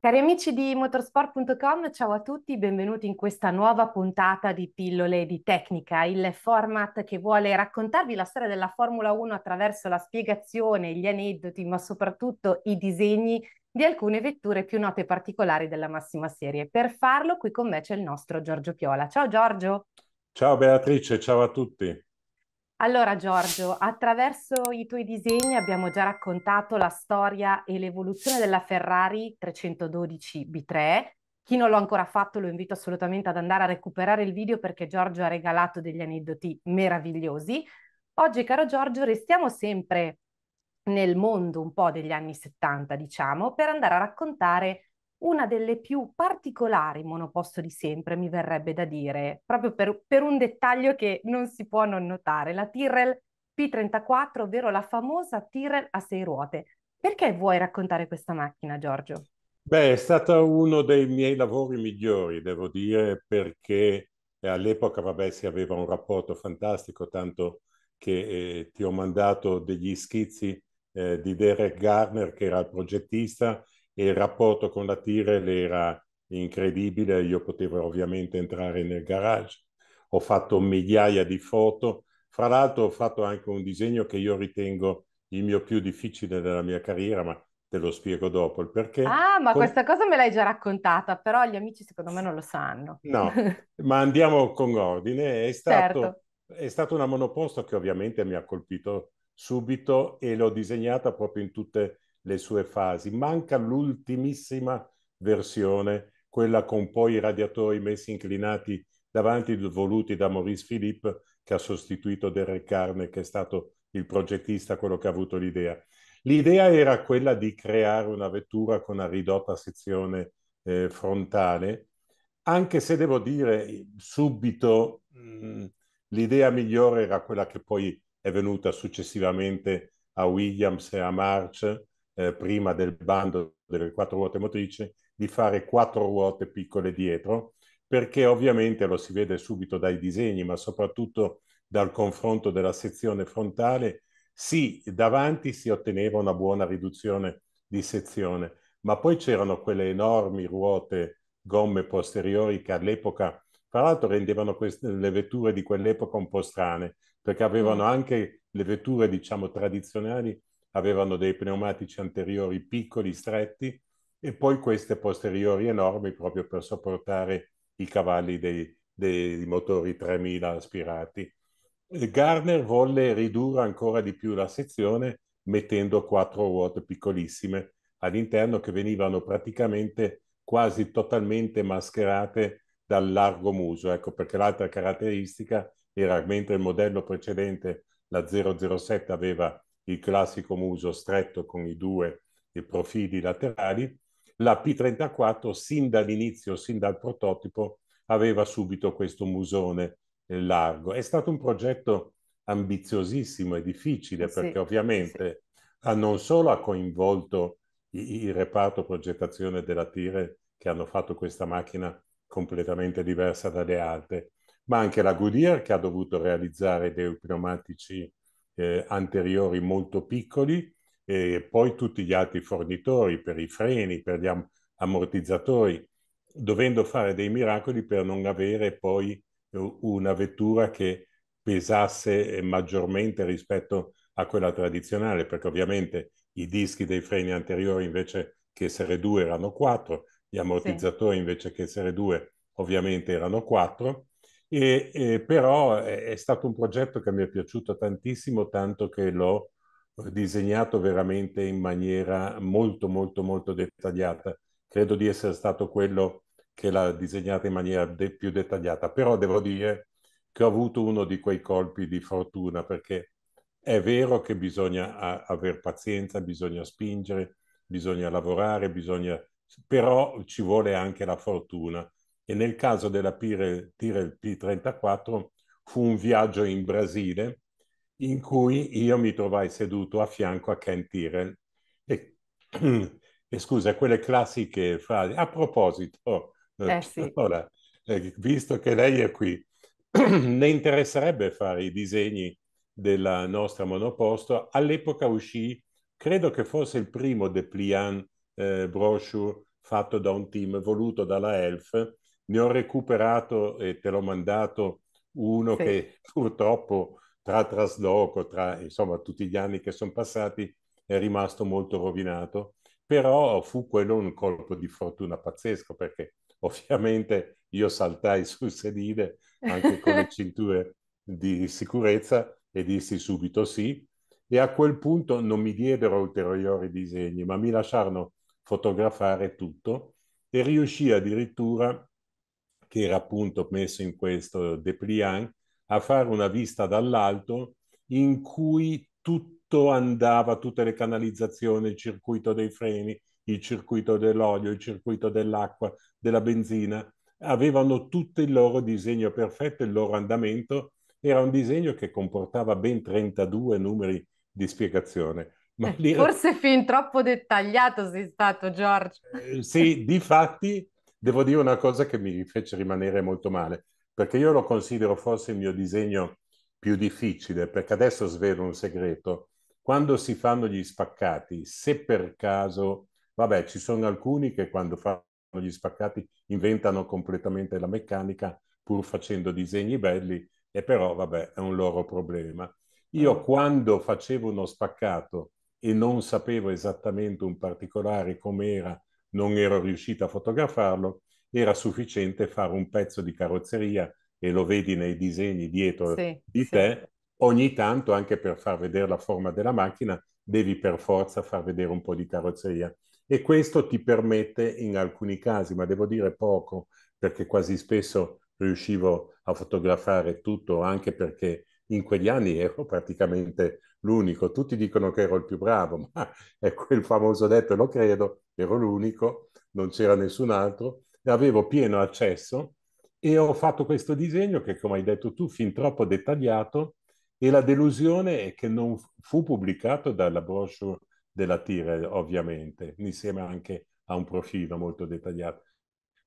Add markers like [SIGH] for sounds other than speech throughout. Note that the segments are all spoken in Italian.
Cari amici di motorsport.com, ciao a tutti, benvenuti in questa nuova puntata di Pillole di Tecnica, il format che vuole raccontarvi la storia della Formula 1 attraverso la spiegazione, gli aneddoti, ma soprattutto i disegni di alcune vetture più note e particolari della massima serie. Per farlo qui con me c'è il nostro Giorgio Piola. Ciao Giorgio! Ciao Beatrice, ciao a tutti! Allora Giorgio, attraverso i tuoi disegni abbiamo già raccontato la storia e l'evoluzione della Ferrari 312 B3. Chi non l'ha ancora fatto lo invito assolutamente ad andare a recuperare il video perché Giorgio ha regalato degli aneddoti meravigliosi. Oggi, caro Giorgio, restiamo sempre nel mondo un po' degli anni 70, diciamo, per andare a raccontare una delle più particolari monoposto di sempre, mi verrebbe da dire, proprio per, per un dettaglio che non si può non notare, la Tyrrell P34, ovvero la famosa Tyrrell a sei ruote. Perché vuoi raccontare questa macchina, Giorgio? Beh, è stato uno dei miei lavori migliori, devo dire, perché eh, all'epoca, vabbè, si aveva un rapporto fantastico, tanto che eh, ti ho mandato degli schizzi eh, di Derek Garner, che era il progettista, e il rapporto con la Tirel era incredibile, io potevo ovviamente entrare nel garage, ho fatto migliaia di foto, fra l'altro ho fatto anche un disegno che io ritengo il mio più difficile della mia carriera, ma te lo spiego dopo il perché. Ah, ma con... questa cosa me l'hai già raccontata, però gli amici secondo me non lo sanno. No, [LAUGHS] ma andiamo con ordine. È, stato, certo. è stata una monoposto che ovviamente mi ha colpito subito e l'ho disegnata proprio in tutte le le sue fasi. Manca l'ultimissima versione, quella con poi i radiatori messi inclinati davanti, voluti da Maurice Philippe, che ha sostituito Derek Carne, che è stato il progettista, quello che ha avuto l'idea. L'idea era quella di creare una vettura con una ridotta sezione eh, frontale, anche se devo dire subito mh, mm, l'idea migliore era quella che poi è venuta successivamente a Williams e a March, eh, prima del bando delle quattro ruote motrici, di fare quattro ruote piccole dietro, perché ovviamente lo si vede subito dai disegni, ma soprattutto dal confronto della sezione frontale, sì, davanti si otteneva una buona riduzione di sezione, ma poi c'erano quelle enormi ruote gomme posteriori che all'epoca, tra l'altro, rendevano queste, le vetture di quell'epoca un po' strane, perché avevano mm. anche le vetture, diciamo, tradizionali, avevano dei pneumatici anteriori piccoli, stretti, e poi queste posteriori enormi proprio per sopportare i cavalli dei, dei motori 3000 aspirati. Garner volle ridurre ancora di più la sezione mettendo quattro ruote piccolissime all'interno che venivano praticamente quasi totalmente mascherate dal largo muso. Ecco perché l'altra caratteristica era mentre il modello precedente, la 007, aveva il classico muso stretto con i due i profili laterali, la P34 sin dall'inizio, sin dal prototipo, aveva subito questo musone eh, largo. È stato un progetto ambiziosissimo e difficile perché sì, ovviamente sì. Ah, non solo ha coinvolto il reparto progettazione della Tire che hanno fatto questa macchina completamente diversa dalle altre, ma anche la Goodyear che ha dovuto realizzare dei pneumatici eh, anteriori molto piccoli e poi tutti gli altri fornitori per i freni, per gli am- ammortizzatori, dovendo fare dei miracoli per non avere poi eh, una vettura che pesasse eh, maggiormente rispetto a quella tradizionale, perché ovviamente i dischi dei freni anteriori invece che essere due erano quattro, gli ammortizzatori sì. invece che essere due ovviamente erano quattro e, e però è, stato un progetto che mi è piaciuto tantissimo, tanto che l'ho disegnato veramente in maniera molto, molto, molto dettagliata. Credo di essere stato quello che l'ha disegnata in maniera de- più dettagliata, però devo dire che ho avuto uno di quei colpi di fortuna, perché è vero che bisogna a- aver pazienza, bisogna spingere, bisogna lavorare, bisogna... però ci vuole anche la fortuna e nel caso della Pirel, Tirel P34 fu un viaggio in Brasile in cui io mi trovai seduto a fianco a Ken Tirel e, [CLEARS THROAT] e scusa, quelle classiche frasi. A proposito, oh, eh, eh sì. allora, eh, visto che lei è qui, [CLEARS THROAT] ne interesserebbe fare i disegni della nostra monoposto. All'epoca uscì, credo che fosse il primo depliant eh, brochure fatto da un team voluto dalla ELF ne ho recuperato e te l'ho mandato uno sì. che [LAUGHS] purtroppo tra trasloco, tra insomma tutti gli anni che sono passati, è rimasto molto rovinato, però fu quello un colpo di fortuna pazzesco perché [LAUGHS] ovviamente io saltai sul sedile anche con le [LAUGHS] cinture di sicurezza e dissi subito sì e a quel punto non mi diedero ulteriori disegni ma mi lasciarono fotografare tutto e riuscì addirittura che era appunto messo in questo dépliant, a fare una vista dall'alto in cui tutto andava, tutte le canalizzazioni, il circuito dei freni, il circuito dell'olio, il circuito dell'acqua, della benzina, avevano tutto il loro disegno perfetto, il loro andamento. Era un disegno che comportava ben 32 numeri di spiegazione. Ma lì... Eh, forse fin troppo dettagliato sei stato, Giorgio. Eh, sì, di fatti devo dire una cosa che mi fece rimanere molto male, perché io lo considero forse il mio disegno più difficile, perché adesso svelo un segreto. Quando si fanno gli spaccati, se per caso, vabbè, ci sono alcuni che quando fanno gli spaccati inventano completamente la meccanica pur facendo disegni belli, e però, vabbè, è un loro problema. Io ah. quando facevo uno spaccato e non sapevo esattamente un particolare come era, non ero riuscita a fotografarlo, era sufficiente fare un pezzo di carrozzeria e lo vedi nei disegni dietro sì, di sì. te. Ogni tanto, anche per far vedere la forma della macchina, devi per forza far vedere un po' di carrozzeria. E questo ti permette in alcuni casi, ma devo dire poco, perché quasi spesso riuscivo a fotografare tutto, anche perché in quegli anni ero praticamente l'unico. Tutti dicono che ero il più bravo, [LAUGHS] ma è quel famoso detto, lo credo, ero l'unico, non c'era nessun altro, e avevo pieno accesso e ho fatto questo disegno che, come hai detto tu, fin troppo dettagliato e la delusione è che non fu pubblicato dalla brochure della Tire, ovviamente, insieme anche a un profilo molto dettagliato.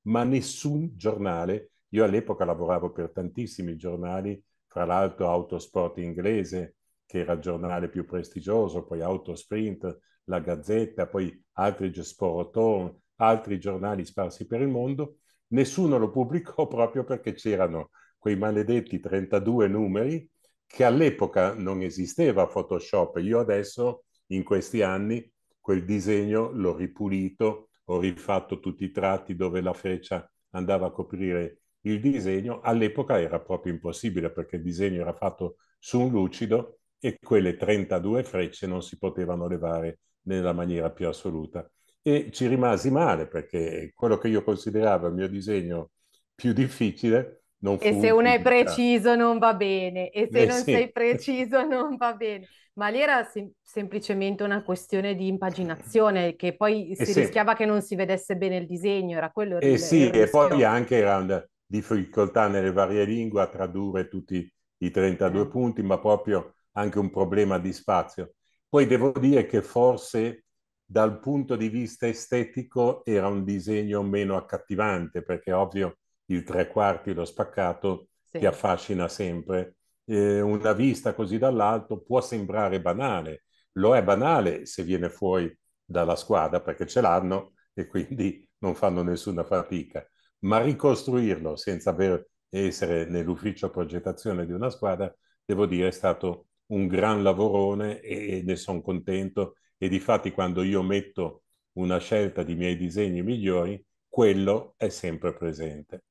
Ma nessun giornale, io all'epoca lavoravo per tantissimi giornali, fra l'altro Autosport inglese, che era il giornale più prestigioso, poi Autosprint, La Gazzetta, poi altri Sporoton, altri giornali sparsi per il mondo. Nessuno lo pubblicò [LAUGHS] proprio perché c'erano quei maledetti 32 numeri che all'epoca non esisteva Photoshop. Io adesso, in questi anni, quel disegno l'ho ripulito, ho rifatto tutti i tratti dove la freccia andava a coprire il disegno all'epoca era proprio impossibile perché il disegno era fatto su un lucido e quelle 32 frecce non si potevano levare nella maniera più assoluta. E ci rimasi male perché quello che io consideravo il mio disegno più difficile non fu... E se uno è preciso non va bene, e se eh, non sì. sei preciso [LAUGHS] non va bene. Ma lì era sem- semplicemente una questione di impaginazione, che poi eh, si eh, rischiava sì. che non si vedesse bene il disegno, era quello eh, il, eh, sì, il e poi anche era difficoltà nelle varie lingue a tradurre tutti i 32 punti, ma proprio anche un problema di spazio. Poi devo dire che forse dal punto di vista estetico era un disegno meno accattivante, perché ovvio il tre quarti, lo spaccato, sì. ti affascina sempre. Eh, una vista così dall'alto può sembrare banale, lo è banale se viene fuori dalla squadra, perché ce l'hanno e quindi non fanno nessuna fatica ma ricostruirlo senza aver, essere nell'ufficio progettazione di una squadra, devo dire è stato un gran lavorone e, e ne sono contento e di fatti quando io metto una scelta di miei disegni migliori, quello è sempre presente.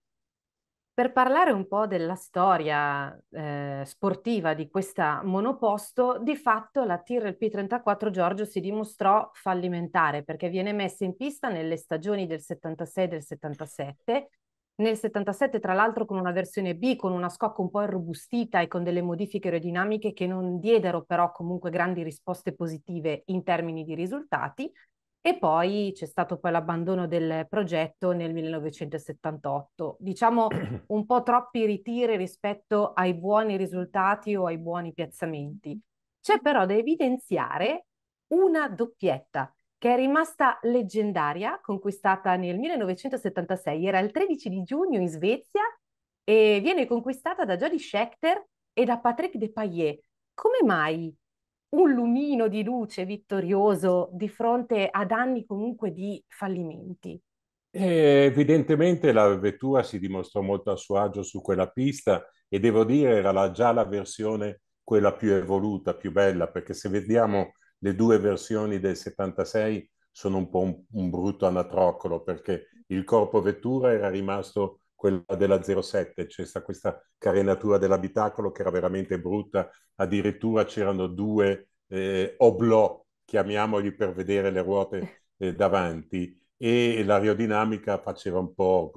Per parlare un po' della storia eh, sportiva di questa monoposto, di fatto la Tyrrell P34 Giorgio si dimostrò fallimentare perché viene messa in pista nelle stagioni del 76 e del 77. Nel 77, tra l'altro, con una versione B, con una scocca un po' irrobustita e con delle modifiche aerodinamiche che non diedero però comunque grandi risposte positive in termini di risultati. E poi c'è stato poi l'abbandono del progetto nel 1978, diciamo [CLEARS THROAT] un po' troppi ritiri rispetto ai buoni risultati o ai buoni piazzamenti. C'è però da evidenziare una doppietta che è rimasta leggendaria, conquistata nel 1976, era il 13 di giugno in Svezia e viene conquistata da Jody Scheckter e da Patrick Depailler. Come mai un lumino di luce vittorioso di fronte ad anni comunque di fallimenti. Eh, evidentemente la vettura si dimostrò molto a suo agio su quella pista e devo dire era la, già la versione quella più evoluta, più bella, perché se vediamo le due versioni del 76 sono un po' un, un brutto anatroccolo perché il corpo vettura era rimasto quella della 07, c'è cioè questa carenatura dell'abitacolo che era veramente brutta, addirittura c'erano due eh, oblò, chiamiamoli per vedere le ruote [LAUGHS] eh, davanti, e l'aerodinamica faceva un po',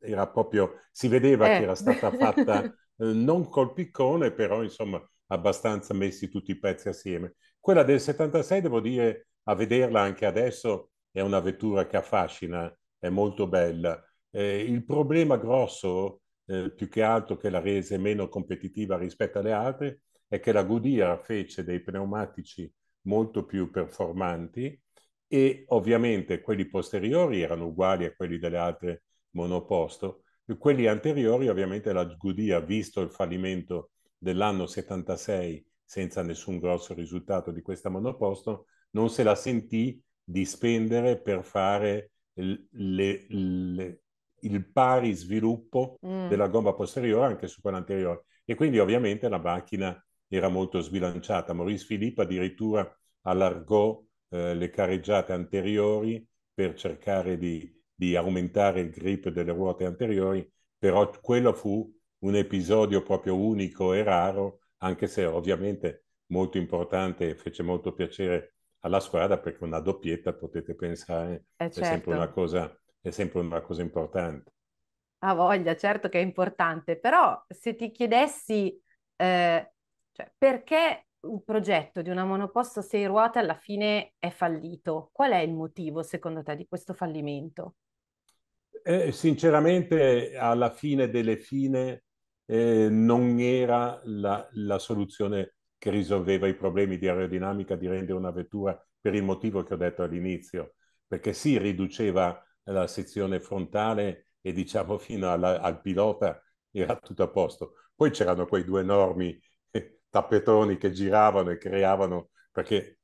era proprio, si vedeva eh. che era stata fatta [LAUGHS] eh, non col piccone, però insomma abbastanza messi tutti i pezzi assieme. Quella del 76, devo dire, a vederla anche adesso, è una vettura che affascina, è molto bella. Eh, il problema grosso, eh, più che altro che la rese meno competitiva rispetto alle altre, è che la Goodyear fece dei pneumatici molto più performanti e ovviamente quelli posteriori erano uguali a quelli delle altre monoposto. E quelli anteriori, ovviamente la Goodyear, visto il fallimento dell'anno 76 senza nessun grosso risultato di questa monoposto, non se la sentì di spendere per fare le, le, il pari sviluppo mm. della gomma posteriore anche su quella anteriore. E quindi ovviamente la macchina era molto sbilanciata. Maurice Philippe addirittura allargò eh, le careggiate anteriori per cercare di, di, aumentare il grip delle ruote anteriori, però quello fu un episodio proprio unico e raro, anche se ovviamente molto importante e fece molto piacere alla squadra perché una doppietta potete pensare eh certo. è sempre certo. una cosa è sempre una cosa importante. Ha ah, voglia, certo che è importante, però se ti chiedessi eh, cioè, perché un progetto di una monoposto a sei ruote alla fine è fallito, qual è il motivo secondo te di questo fallimento? Eh, sinceramente alla fine delle fine eh, non era la, la soluzione che risolveva i problemi di aerodinamica di rendere una vettura per il motivo che ho detto all'inizio, perché si riduceva la sezione frontale e diciamo fino alla, al pilota era tutto a posto. Poi c'erano quei due enormi eh, tappetoni che giravano e creavano, perché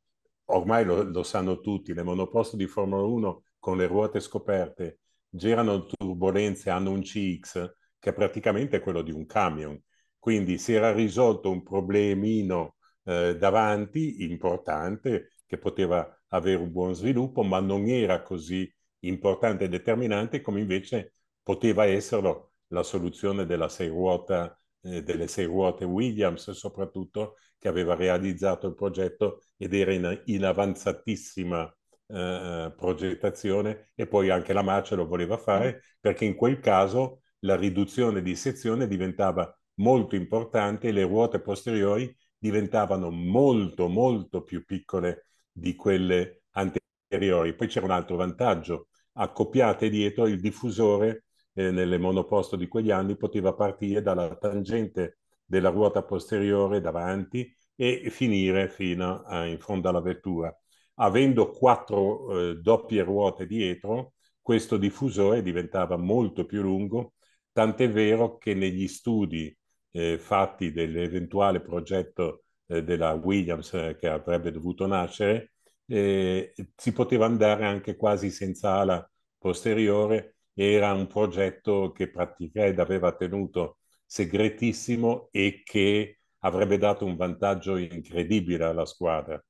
ormai lo, lo sanno tutti, le monoposto di Formula 1 con le ruote scoperte girano turbulenze, hanno un CX che è praticamente è quello di un camion. Quindi si era risolto un problemino eh, davanti importante che poteva avere un buon sviluppo, ma non era così importante e determinante come invece poteva esserlo la soluzione della sei ruota, eh, delle sei ruote Williams soprattutto che aveva realizzato il progetto ed era in, in avanzatissima eh, progettazione e poi anche la Marcia lo voleva fare mm. perché in quel caso la riduzione di sezione diventava molto importante e le ruote posteriori diventavano molto molto più piccole di quelle anteriori. Poi c'era un altro vantaggio accoppiate dietro il diffusore eh, nelle monoposto di quegli anni poteva partire dalla tangente della ruota posteriore davanti e finire fino a, in fondo alla vettura. Avendo quattro eh, doppie ruote dietro, questo diffusore diventava molto più lungo, tant'è vero che negli studi eh, fatti dell'eventuale progetto eh, della Williams eh, che avrebbe dovuto nascere, eh, si poteva andare anche quasi senza ala posteriore, era un progetto che Praticred aveva tenuto segretissimo e che avrebbe dato un vantaggio incredibile alla squadra.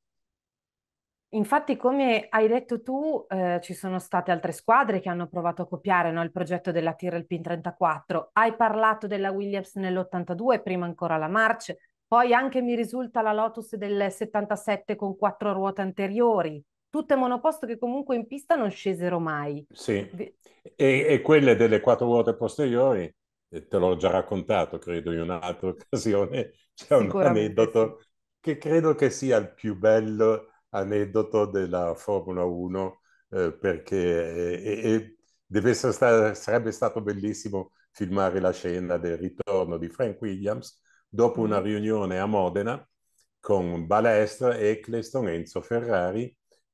Infatti, come hai detto tu, eh, ci sono state altre squadre che hanno provato a copiare no, il progetto della Tyrrell Pin 34. Hai parlato della Williams nell'82, prima ancora la March, poi anche mi risulta la Lotus del 77 con quattro ruote anteriori, tutte monoposto che comunque in pista non scesero mai. Sì, e, e, quelle delle quattro ruote posteriori, eh, te l'ho già raccontato credo in un'altra [LAUGHS] occasione, c'è un aneddoto che credo che sia il più bello aneddoto della Formula 1 eh, perché eh, e, e sta- sarebbe stato bellissimo filmare la scena del ritorno di Frank Williams dopo una mm. riunione a Modena con Balestra, Eccleston, Enzo Ferrari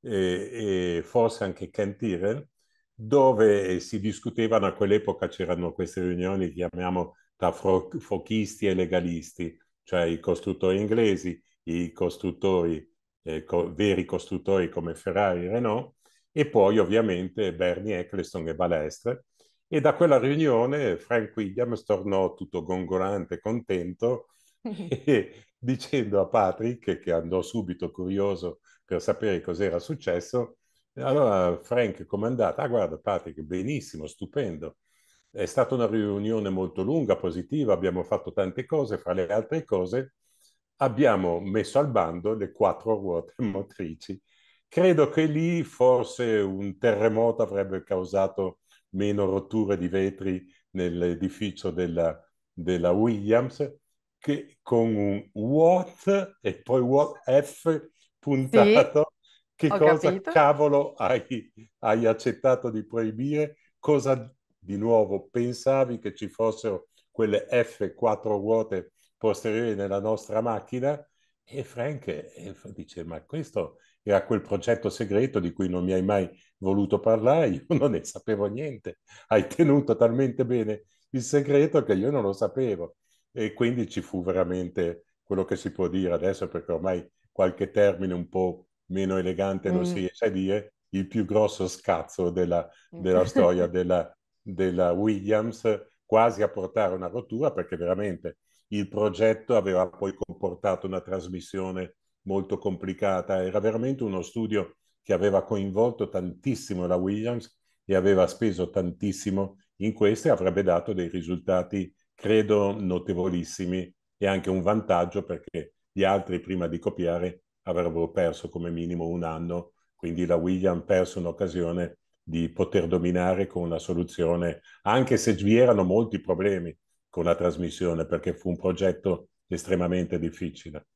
e, e forse anche Ken Tyrell, dove eh, si discutevano a quell'epoca, c'erano queste riunioni, chiamiamo tra fochisti e legalisti, cioè i costruttori inglesi, i costruttori, eh, co- veri costruttori come Ferrari e Renault, e poi ovviamente Bernie Eccleston e Balestre, e da quella riunione Frank Williams tornò tutto gongolante, contento, [LAUGHS] e dicendo a Patrick, che andò subito curioso per sapere cos'era successo, allora Frank comandata, ah guarda Patrick, benissimo, stupendo, è stata una riunione molto lunga, positiva, abbiamo fatto tante cose, fra le altre cose abbiamo messo al bando le quattro ruote [LAUGHS] motrici. Credo che lì forse un terremoto avrebbe causato meno rotture di vetri nell'edificio della, della Williams, che con un what e poi what F puntato, sì, che cosa capito. cavolo hai, hai accettato di proibire? Cosa di nuovo pensavi che ci fossero quelle f quattro ruote posteriori nella nostra macchina? E Frank eh, dice, ma questo e a quel progetto segreto di cui non mi hai mai voluto parlare, io non ne sapevo niente. Hai tenuto talmente bene il segreto che io non lo sapevo. E quindi ci fu veramente quello che si può dire adesso, perché ormai qualche termine un po' meno elegante non mm. si riesce a dire, il più grosso scazzo della, mm. della storia [LAUGHS] della, della Williams, quasi a portare una rottura, perché veramente il progetto aveva poi comportato una trasmissione molto complicata. Era veramente uno studio che aveva coinvolto tantissimo la Williams e aveva speso tantissimo in questo e avrebbe dato dei risultati, credo, notevolissimi e anche un vantaggio perché gli altri prima di copiare avrebbero perso come minimo un anno, quindi la Williams perse un'occasione di poter dominare con una soluzione, anche se vi erano molti problemi con la trasmissione perché fu un progetto estremamente difficile.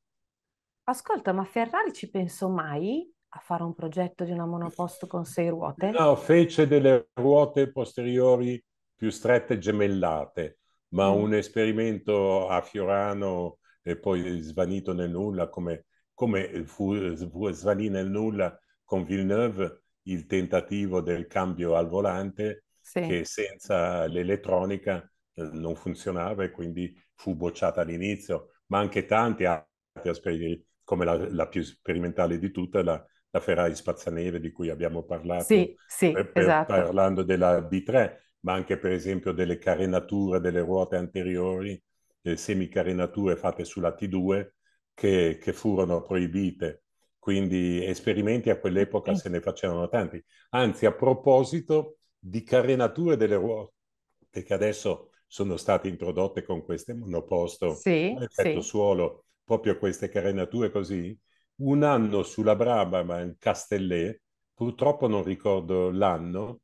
Ascolta, ma Ferrari ci pensò mai a fare un progetto di una monoposto con sei ruote? No, fece delle ruote posteriori più strette gemellate, ma mm. un esperimento a Fiorano e poi svanito nel nulla, come, come fu, fu svanì nel nulla con Villeneuve il tentativo del cambio al volante sì. che senza l'elettronica eh, non funzionava e quindi fu bocciata all'inizio, ma anche tanti altri esperimenti come la, la più sperimentale di tutte, la, la Ferrari Spazzaneve di cui abbiamo parlato, sì, sì, per, eh, per, esatto. parlando della B3, ma anche per esempio delle carenature delle ruote anteriori, le eh, semicarenature fatte sulla T2 che, che furono proibite. Quindi esperimenti a quell'epoca se ne facevano tanti. Anzi, a proposito di carenature delle ruote che adesso sono state introdotte con queste monoposto, sì, effetto sì. suolo, proprio queste carenature così, un anno sulla Brabama in Castellet, purtroppo non ricordo l'anno,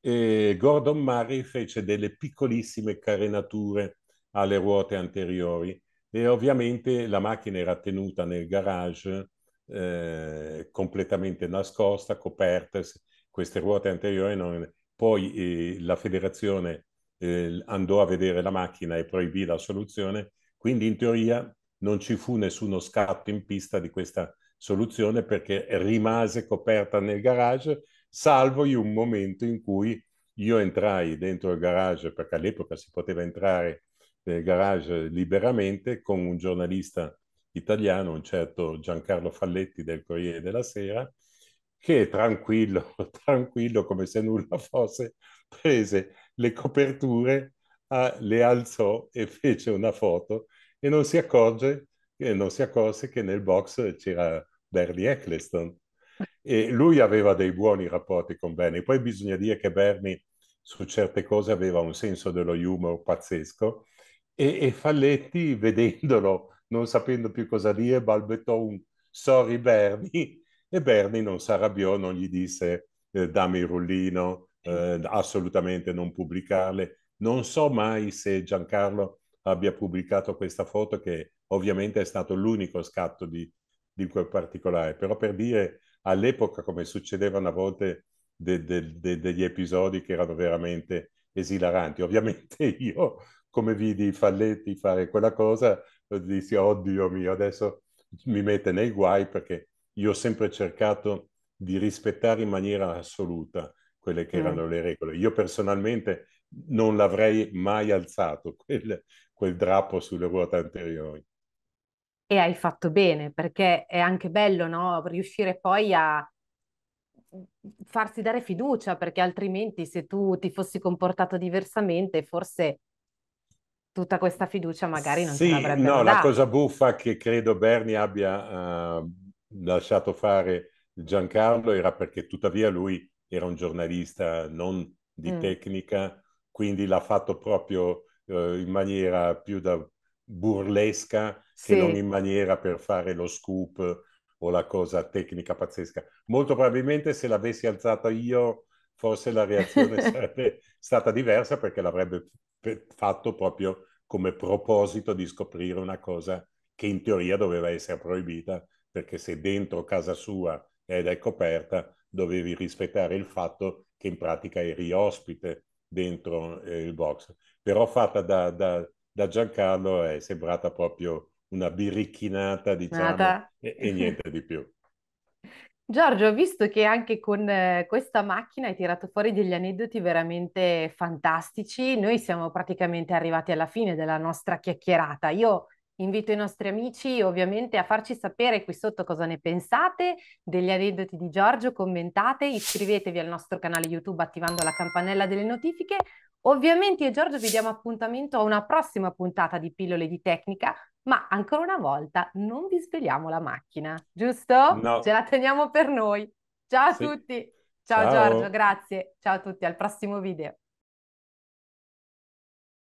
e Gordon Murray fece delle piccolissime carenature alle ruote anteriori e ovviamente la macchina era tenuta nel garage eh, completamente nascosta, coperta, queste ruote anteriori non... Poi eh, la federazione eh, andò a vedere la macchina e proibì la soluzione, quindi in teoria non ci fu nessuno scatto in pista di questa soluzione perché rimase coperta nel garage, salvo in un momento in cui io entrai dentro il garage, perché all'epoca si poteva entrare nel garage liberamente con un giornalista italiano, un certo Giancarlo Falletti del Corriere della Sera, che tranquillo, [LAUGHS] tranquillo come se nulla fosse, prese le coperture, ah, le alzò e fece una foto e non si accorge e non si accorse che nel box c'era Bernie Eccleston e lui aveva dei buoni rapporti con Bernie. Poi bisogna dire che Bernie su certe cose aveva un senso dello humor pazzesco e, e Falletti, vedendolo, non sapendo più cosa dire, balbettò un sorry Bernie e Bernie non si arrabbiò, non gli disse eh, dammi il rullino, eh, assolutamente non pubblicarle. Non so mai se Giancarlo abbia pubblicato questa foto che ovviamente è stato l'unico scatto di, di quel particolare, però per dire all'epoca come succedevano a volte de, de, de, degli episodi che erano veramente esilaranti. Ovviamente [LAUGHS] io come vidi Falletti fare quella cosa, dissi, oddio mio, adesso mi mette nei guai perché io ho sempre cercato di rispettare in maniera assoluta quelle che mm. erano le regole. Io personalmente non l'avrei mai alzato quel, quel drappo sulle ruote anteriori. E hai fatto bene, perché è anche bello, no? Riuscire poi a farsi dare fiducia, perché altrimenti se tu ti fossi comportato diversamente, forse tutta questa fiducia magari non sì, ce l'avrebbe no, andata. la cosa buffa che credo Berni abbia uh, lasciato fare Giancarlo era perché tuttavia lui era un giornalista non di mm. tecnica, quindi l'ha fatto proprio eh, in maniera più da burlesca sì. che non in maniera per fare lo scoop o la cosa tecnica pazzesca. Molto probabilmente se l'avessi alzata io, forse la reazione [LAUGHS] sarebbe stata diversa perché l'avrebbe fatto proprio come proposito di scoprire una cosa che in teoria doveva essere proibita, perché se dentro casa sua ed è coperta, dovevi rispettare il fatto che in pratica eri ospite dentro eh, il box. Però fatta da, da, da, Giancarlo è sembrata proprio una birichinata, diciamo, e, e niente di più. Giorgio, ho visto che anche con eh, questa macchina hai tirato fuori degli aneddoti veramente fantastici. Noi siamo praticamente arrivati alla fine della nostra chiacchierata. Io Invito i nostri amici ovviamente a farci sapere qui sotto cosa ne pensate degli aneddoti di Giorgio, commentate, iscrivetevi al nostro canale YouTube attivando la campanella delle notifiche. Ovviamente io e Giorgio vi diamo appuntamento a una prossima puntata di Pillole di Tecnica, ma ancora una volta non vi svegliamo la macchina, giusto? No. Ce la teniamo per noi. Ciao a sì. tutti. Ciao, Ciao Giorgio, grazie. Ciao a tutti, al prossimo video.